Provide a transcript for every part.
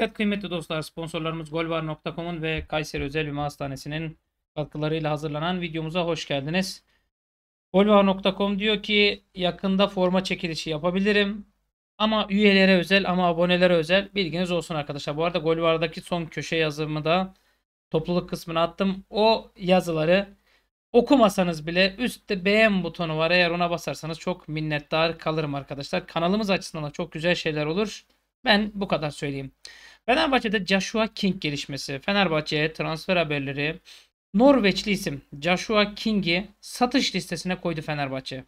Evet kıymetli dostlar sponsorlarımız Golbar.com'un ve Kayseri Özel Büme Hastanesi'nin katkılarıyla hazırlanan videomuza hoş geldiniz. Golbar.com diyor ki yakında forma çekilişi yapabilirim. Ama üyelere özel ama abonelere özel bilginiz olsun arkadaşlar. Bu arada Golbardaki son köşe yazımı da topluluk kısmına attım. O yazıları okumasanız bile üstte beğen butonu var. Eğer ona basarsanız çok minnettar kalırım arkadaşlar. Kanalımız açısından da çok güzel şeyler olur. Ben bu kadar söyleyeyim. Fenerbahçe'de Joshua King gelişmesi. Fenerbahçe'ye transfer haberleri. Norveçli isim Joshua King'i satış listesine koydu Fenerbahçe.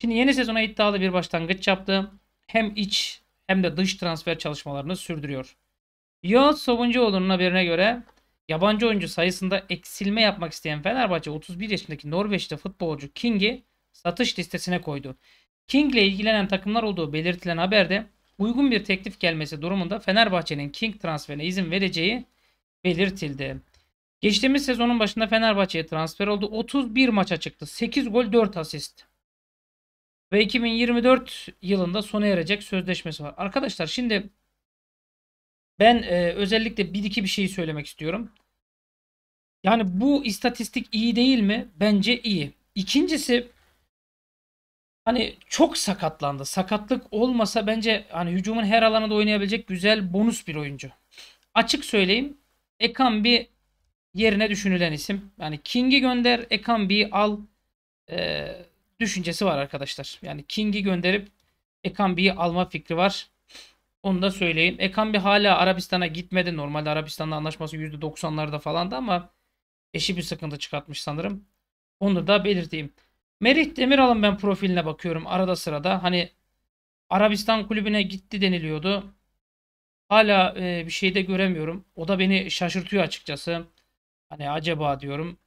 Şimdi yeni sezona iddialı bir başlangıç yaptı. Hem iç hem de dış transfer çalışmalarını sürdürüyor. Yağız Savuncuoğlu'nun haberine göre yabancı oyuncu sayısında eksilme yapmak isteyen Fenerbahçe 31 yaşındaki Norveçli futbolcu King'i satış listesine koydu. King ile ilgilenen takımlar olduğu belirtilen haberde uygun bir teklif gelmesi durumunda Fenerbahçe'nin King transferine izin vereceği belirtildi. Geçtiğimiz sezonun başında Fenerbahçe'ye transfer oldu. 31 maça çıktı. 8 gol 4 asist. Ve 2024 yılında sona erecek sözleşmesi var. Arkadaşlar şimdi ben e, özellikle bir iki bir şey söylemek istiyorum. Yani bu istatistik iyi değil mi? Bence iyi. İkincisi hani çok sakatlandı. Sakatlık olmasa bence hani hücumun her alanında oynayabilecek güzel bonus bir oyuncu. Açık söyleyeyim. Ekambi yerine düşünülen isim. Yani King'i gönder, Ekambi'yi al e, düşüncesi var arkadaşlar. Yani King'i gönderip Ekambi'yi alma fikri var. Onu da söyleyeyim. Ekambi hala Arabistan'a gitmedi. Normalde Arabistan'la anlaşması %90'larda falandı ama eşi bir sıkıntı çıkartmış sanırım. Onu da belirteyim. Merih Demiral'ın ben profiline bakıyorum arada sırada. Hani Arabistan kulübüne gitti deniliyordu. Hala e, bir şey de göremiyorum. O da beni şaşırtıyor açıkçası. Hani acaba diyorum.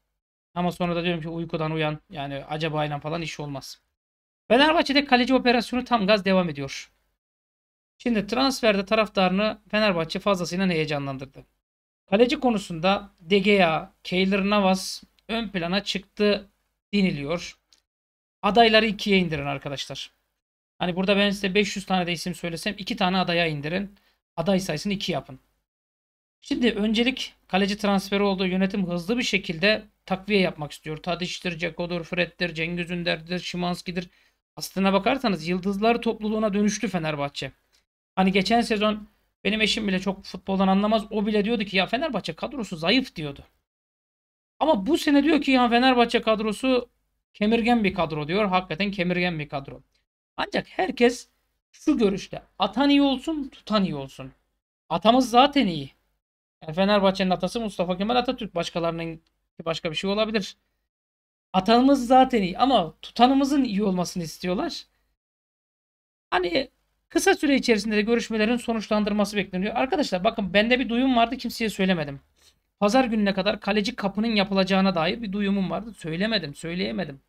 Ama sonra da diyorum ki uykudan uyan. Yani acaba ile falan iş olmaz. Fenerbahçe'de kaleci operasyonu tam gaz devam ediyor. Şimdi transferde taraftarını Fenerbahçe fazlasıyla heyecanlandırdı. Kaleci konusunda De Gea, Keylor Navas ön plana çıktı deniliyor adayları ikiye indirin arkadaşlar. Hani burada ben size 500 tane de isim söylesem 2 tane adaya indirin. Aday sayısını 2 yapın. Şimdi öncelik kaleci transferi olduğu yönetim hızlı bir şekilde takviye yapmak istiyor. Tadiş'tir, Ceko'dur, Fred'dir, Cengiz Ünder'dir, Şimanski'dir. Aslına bakarsanız yıldızlar topluluğuna dönüştü Fenerbahçe. Hani geçen sezon benim eşim bile çok futboldan anlamaz. O bile diyordu ki ya Fenerbahçe kadrosu zayıf diyordu. Ama bu sene diyor ki ya Fenerbahçe kadrosu Kemirgen bir kadro diyor. Hakikaten kemirgen bir kadro. Ancak herkes şu görüşte. Atan iyi olsun, tutan iyi olsun. Atamız zaten iyi. Yani Fenerbahçe'nin atası Mustafa Kemal Atatürk. Başkalarının başka bir şey olabilir. Atanımız zaten iyi ama tutanımızın iyi olmasını istiyorlar. Hani kısa süre içerisinde de görüşmelerin sonuçlandırması bekleniyor. Arkadaşlar bakın bende bir duyum vardı kimseye söylemedim. Pazar gününe kadar kaleci kapının yapılacağına dair bir duyumum vardı. Söylemedim, söyleyemedim.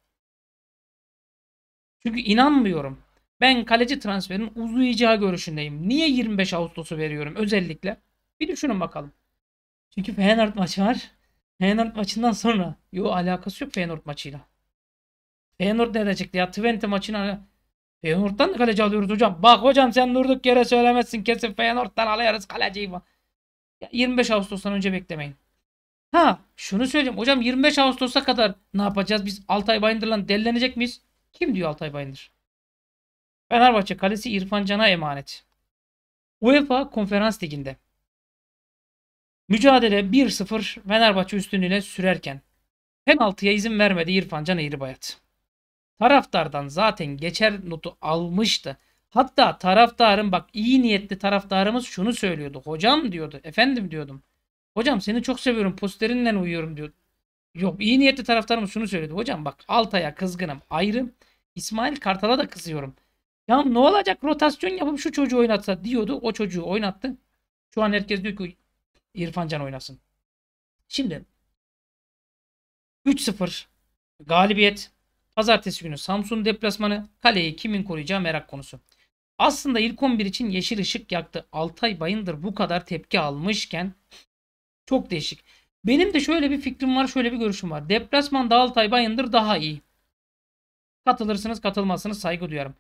Çünkü inanmıyorum. Ben kaleci transferinin uzayacağı görüşündeyim. Niye 25 Ağustos'u veriyorum özellikle? Bir düşünün bakalım. Çünkü Feyenoord maçı var. Feyenoord maçından sonra. Yo alakası yok Feyenoord maçıyla. Feyenoord nerede çıktı ya? Twente maçına Feyenoord'dan kaleci alıyoruz hocam. Bak hocam sen durduk yere söylemezsin. Kesin Feyenoord'dan alıyoruz kaleciyi. Ya 25 Ağustos'tan önce beklemeyin. Ha şunu söyleyeyim. Hocam 25 Ağustos'a kadar ne yapacağız? Biz Altay Bayındır'la delilenecek miyiz? Kim diyor Altay Bayındır? Fenerbahçe Kalesi İrfan Can'a emanet. UEFA Konferans Ligi'nde. Mücadele 1-0 Fenerbahçe üstünlüğüne sürerken penaltıya izin vermedi İrfan Can Eğribayat. Taraftardan zaten geçer notu almıştı. Hatta taraftarın bak iyi niyetli taraftarımız şunu söylüyordu. Hocam diyordu. Efendim diyordum. Hocam seni çok seviyorum posterinle uyuyorum diyor. Yok iyi niyetli taraftarım şunu söyledi. Hocam bak Altay'a kızgınım ayrı. İsmail Kartal'a da kızıyorum. Ya ne olacak rotasyon yapıp şu çocuğu oynatsa diyordu. O çocuğu oynattı. Şu an herkes diyor ki İrfan Can oynasın. Şimdi 3-0 galibiyet. Pazartesi günü Samsun deplasmanı. Kaleyi kimin koruyacağı merak konusu. Aslında ilk 11 için yeşil ışık yaktı. Altay Bayındır bu kadar tepki almışken çok değişik. Benim de şöyle bir fikrim var, şöyle bir görüşüm var. Deplasmanda Altay Bayındır daha iyi. Katılırsınız, katılmazsınız saygı duyarım.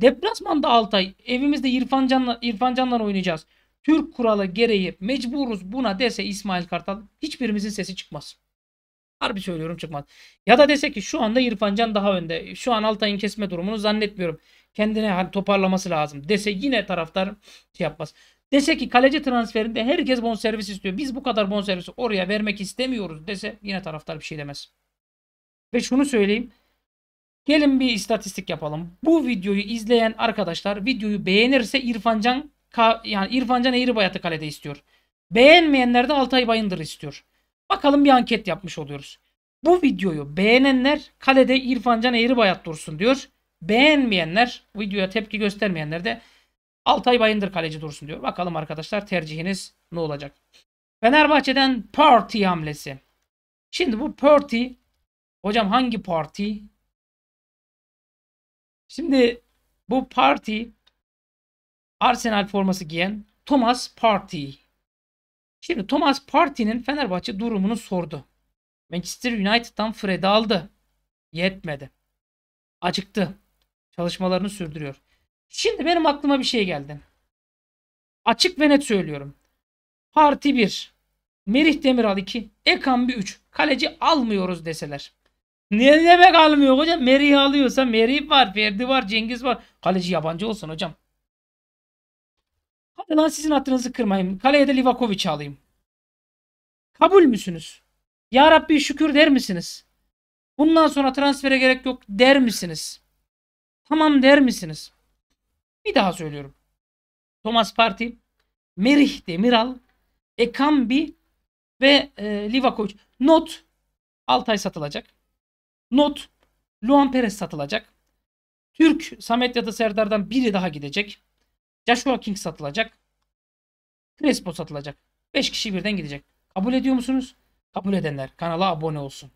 Deplasmanda Altay, evimizde İrfan Can'la, İrfan Can'la oynayacağız. Türk kuralı gereği mecburuz buna dese İsmail Kartal hiçbirimizin sesi çıkmaz. Harbi söylüyorum çıkmaz. Ya da dese ki şu anda İrfan Can daha önde. Şu an Altay'ın kesme durumunu zannetmiyorum. Kendine hani toparlaması lazım dese yine taraftar şey yapmaz. Dese ki kaleci transferinde herkes bonservis istiyor. Biz bu kadar bonservisi oraya vermek istemiyoruz dese yine taraftar bir şey demez. Ve şunu söyleyeyim. Gelin bir istatistik yapalım. Bu videoyu izleyen arkadaşlar videoyu beğenirse İrfancan yani İrfancan Eğribayat'ı kalede istiyor. Beğenmeyenler de Altay Bayındır istiyor. Bakalım bir anket yapmış oluyoruz. Bu videoyu beğenenler kalede İrfancan Eğribayat dursun diyor. Beğenmeyenler, videoya tepki göstermeyenler de Altay Bayındır kaleci dursun diyor. Bakalım arkadaşlar tercihiniz ne olacak? Fenerbahçe'den party hamlesi. Şimdi bu party hocam hangi party? Şimdi bu party Arsenal forması giyen Thomas Party. Şimdi Thomas Party'nin Fenerbahçe durumunu sordu. Manchester United'dan Fred aldı. Yetmedi. Acıktı. Çalışmalarını sürdürüyor. Şimdi benim aklıma bir şey geldi. Açık ve net söylüyorum. Parti 1. Merih Demiral 2. bir 3. Kaleci almıyoruz deseler. Ne demek almıyor hocam? Merih'i alıyorsa Merih var, Ferdi var, Cengiz var. Kaleci yabancı olsun hocam. Hadi lan sizin hatırınızı kırmayayım. Kaleye de Livakovic'i alayım. Kabul müsünüz? Ya Rabbi şükür der misiniz? Bundan sonra transfere gerek yok der misiniz? Tamam der misiniz? Bir daha söylüyorum. Thomas Parti, Merih Demiral, Ekambi ve e, Livakovic. Not Altay satılacak. Not Luan Perez satılacak. Türk Samet ya da Serdar'dan biri daha gidecek. Joshua King satılacak. Crespo satılacak. 5 kişi birden gidecek. Kabul ediyor musunuz? Kabul edenler kanala abone olsun.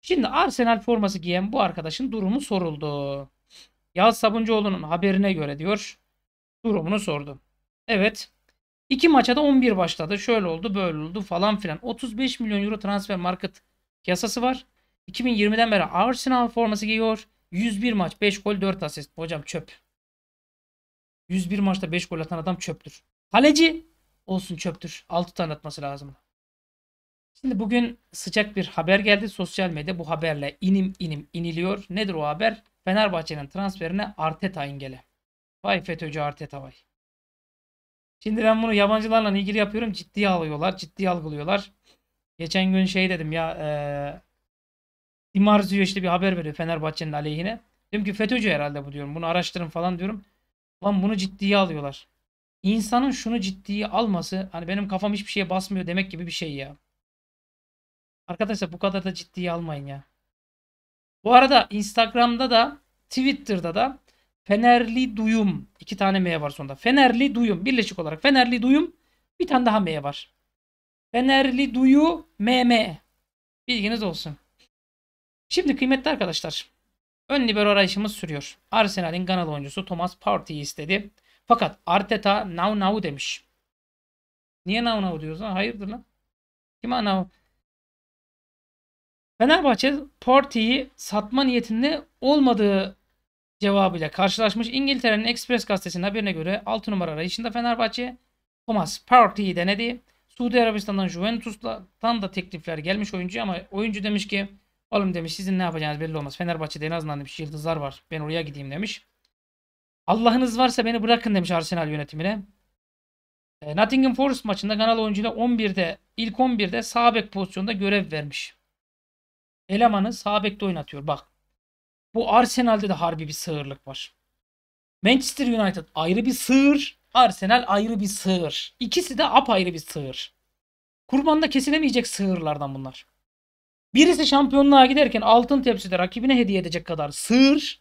Şimdi Arsenal forması giyen bu arkadaşın durumu soruldu. Yağız Sabuncuoğlu'nun haberine göre diyor durumunu sordu. Evet. İki maça da 11 başladı. Şöyle oldu böyle oldu falan filan. 35 milyon euro transfer market piyasası var. 2020'den beri Arsenal forması giyiyor. 101 maç 5 gol 4 asist. Hocam çöp. 101 maçta 5 gol atan adam çöptür. Kaleci olsun çöptür. 6 tane atması lazım. Şimdi bugün sıcak bir haber geldi. Sosyal medya bu haberle inim inim iniliyor. Nedir o haber? Fenerbahçe'nin transferine Arteta engele. Vay FETÖ'cü Arteta vay. Şimdi ben bunu yabancılarla ilgili yapıyorum. Ciddiye alıyorlar. Ciddiye algılıyorlar. Geçen gün şey dedim ya. E, Dimarzio işte bir haber veriyor Fenerbahçe'nin aleyhine. Dedim ki FETÖ'cü herhalde bu diyorum. Bunu araştırın falan diyorum. Lan bunu ciddiye alıyorlar. İnsanın şunu ciddiye alması hani benim kafam hiçbir şeye basmıyor demek gibi bir şey ya. Arkadaşlar bu kadar da ciddiye almayın ya. Bu arada Instagram'da da Twitter'da da Fenerli Duyum iki tane M var sonunda. Fenerli Duyum birleşik olarak Fenerli Duyum bir tane daha M var. Fenerli Duyu MM. Bilginiz olsun. Şimdi kıymetli arkadaşlar. Ön libero arayışımız sürüyor. Arsenal'in Ganalı oyuncusu Thomas Partey'i istedi. Fakat Arteta now now demiş. Niye now now diyorsun? Hayırdır lan? Kime now? Fenerbahçe Parti'yi satma niyetinde olmadığı cevabıyla karşılaşmış. İngiltere'nin Express gazetesinin haberine göre 6 numara arayışında Fenerbahçe Thomas Parti'yi denedi. Suudi Arabistan'dan Juventus'tan da teklifler gelmiş oyuncu ama oyuncu demiş ki oğlum demiş sizin ne yapacağınız belli olmaz. Fenerbahçe'de en azından demiş yıldızlar var. Ben oraya gideyim demiş. Allah'ınız varsa beni bırakın demiş Arsenal yönetimine. E, Nottingham Forest maçında Kanal oyuncuyla 11'de ilk 11'de sağ bek pozisyonda görev vermiş elemanı sağ bekte oynatıyor. Bak bu Arsenal'de de harbi bir sığırlık var. Manchester United ayrı bir sığır. Arsenal ayrı bir sığır. İkisi de apayrı bir sığır. Kurbanda kesilemeyecek sığırlardan bunlar. Birisi şampiyonluğa giderken altın tepside rakibine hediye edecek kadar sığır.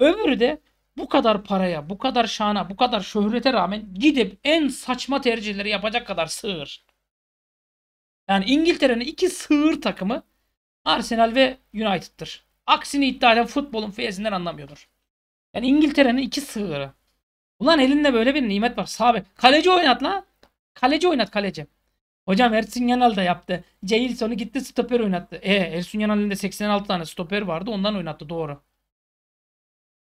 Öbürü de bu kadar paraya, bu kadar şana, bu kadar şöhrete rağmen gidip en saçma tercihleri yapacak kadar sığır. Yani İngiltere'nin iki sığır takımı Arsenal ve United'tır. Aksini iddia eden futbolun feyizinden anlamıyordur. Yani İngiltere'nin iki sığırı. Ulan elinde böyle bir nimet var. Sabe. Kaleci oynat lan. Kaleci oynat kaleci. Hocam Ersun Yanal da yaptı. Jailson'u gitti stoper oynattı. E Ersun Yanal'ın da 86 tane stoper vardı. Ondan oynattı doğru.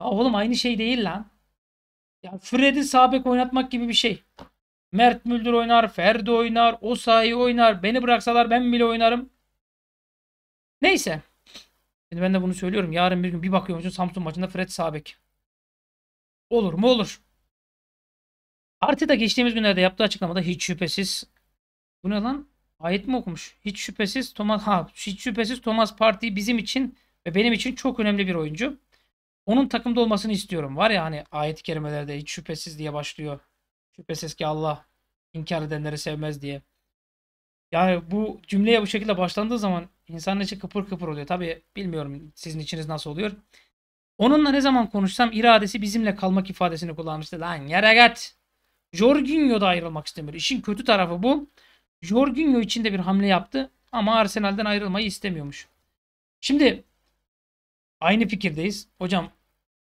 Ya oğlum aynı şey değil lan. Ya Fred'i sabek oynatmak gibi bir şey. Mert Müldür oynar, Ferdi oynar, Osayi oynar. Beni bıraksalar ben bile oynarım. Neyse. Şimdi ben de bunu söylüyorum. Yarın bir gün bir bakıyormuşsun Samsun maçında Fred Sabek. Olur mu olur. Arteta geçtiğimiz günlerde yaptığı açıklamada hiç şüphesiz bu ne lan? Ayet mi okumuş? Hiç şüphesiz Thomas ha, hiç şüphesiz Thomas Partey bizim için ve benim için çok önemli bir oyuncu. Onun takımda olmasını istiyorum. Var ya hani ayet-i kerimelerde hiç şüphesiz diye başlıyor. Şüphesiz ki Allah inkar edenleri sevmez diye. Yani bu cümleye bu şekilde başlandığı zaman insanın içi kıpır kıpır oluyor. Tabi bilmiyorum sizin içiniz nasıl oluyor. Onunla ne zaman konuşsam iradesi bizimle kalmak ifadesini kullanmıştı. Lan yere git. Jorginho da ayrılmak istemiyor. İşin kötü tarafı bu. Jorginho için de bir hamle yaptı ama Arsenal'den ayrılmayı istemiyormuş. Şimdi aynı fikirdeyiz. Hocam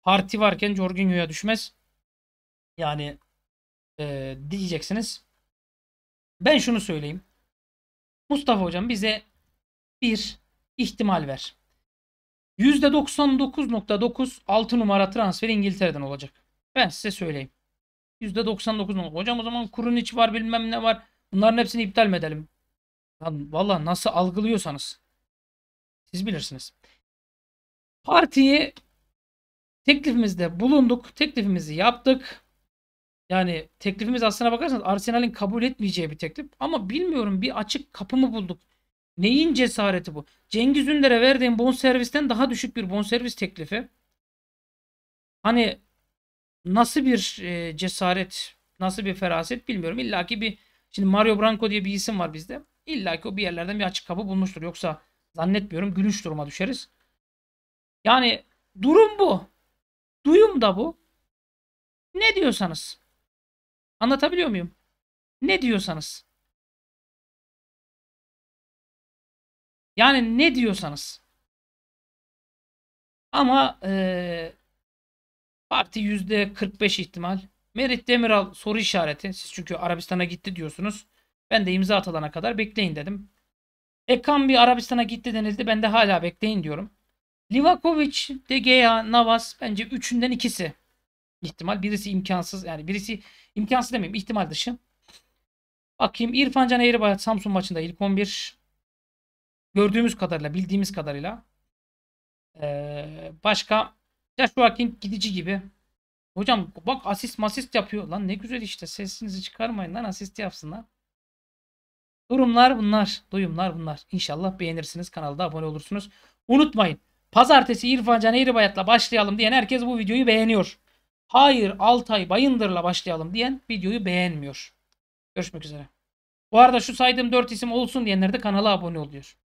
parti varken Jorginho'ya düşmez. Yani e, diyeceksiniz. Ben şunu söyleyeyim. Mustafa hocam bize bir ihtimal ver. %99.9 6 numara transfer İngiltere'den olacak. Ben size söyleyeyim. %99.9 hocam o zaman kurun içi var bilmem ne var. Bunların hepsini iptal mi edelim? Lan valla nasıl algılıyorsanız siz bilirsiniz. Partiyi teklifimizde bulunduk. Teklifimizi yaptık. Yani teklifimiz aslına bakarsanız Arsenal'in kabul etmeyeceği bir teklif. Ama bilmiyorum bir açık kapı mı bulduk? Neyin cesareti bu? Cengiz Ünder'e verdiğim bonservisten daha düşük bir bonservis teklifi. Hani nasıl bir e, cesaret, nasıl bir feraset bilmiyorum. İlla ki bir şimdi Mario Branco diye bir isim var bizde. İlla ki o bir yerlerden bir açık kapı bulmuştur. Yoksa zannetmiyorum gülüş duruma düşeriz. Yani durum bu. Duyum da bu. Ne diyorsanız. Anlatabiliyor muyum? Ne diyorsanız. Yani ne diyorsanız. Ama e, parti %45 ihtimal. Merit Demiral soru işareti. Siz çünkü Arabistan'a gitti diyorsunuz. Ben de imza atılana kadar bekleyin dedim. Ekan bir Arabistan'a gitti denildi. Ben de hala bekleyin diyorum. Livakovic, De Gea, Navas bence üçünden ikisi ihtimal. Birisi imkansız. Yani birisi imkansız demeyeyim. ihtimal dışı. Bakayım İrfan Can Eğribayat Samsun maçında ilk 11 gördüğümüz kadarıyla, bildiğimiz kadarıyla ee, başka Joshua King gidici gibi. Hocam bak asist masist yapıyor. Lan ne güzel işte. Sesinizi çıkarmayın lan asist yapsınlar. Durumlar bunlar. Duyumlar bunlar. İnşallah beğenirsiniz. Kanalda abone olursunuz. Unutmayın. Pazartesi İrfan Can Eğribayat'la başlayalım diyen herkes bu videoyu beğeniyor hayır Altay Bayındır'la başlayalım diyen videoyu beğenmiyor. Görüşmek üzere. Bu arada şu saydığım 4 isim olsun diyenler de kanala abone oluyor.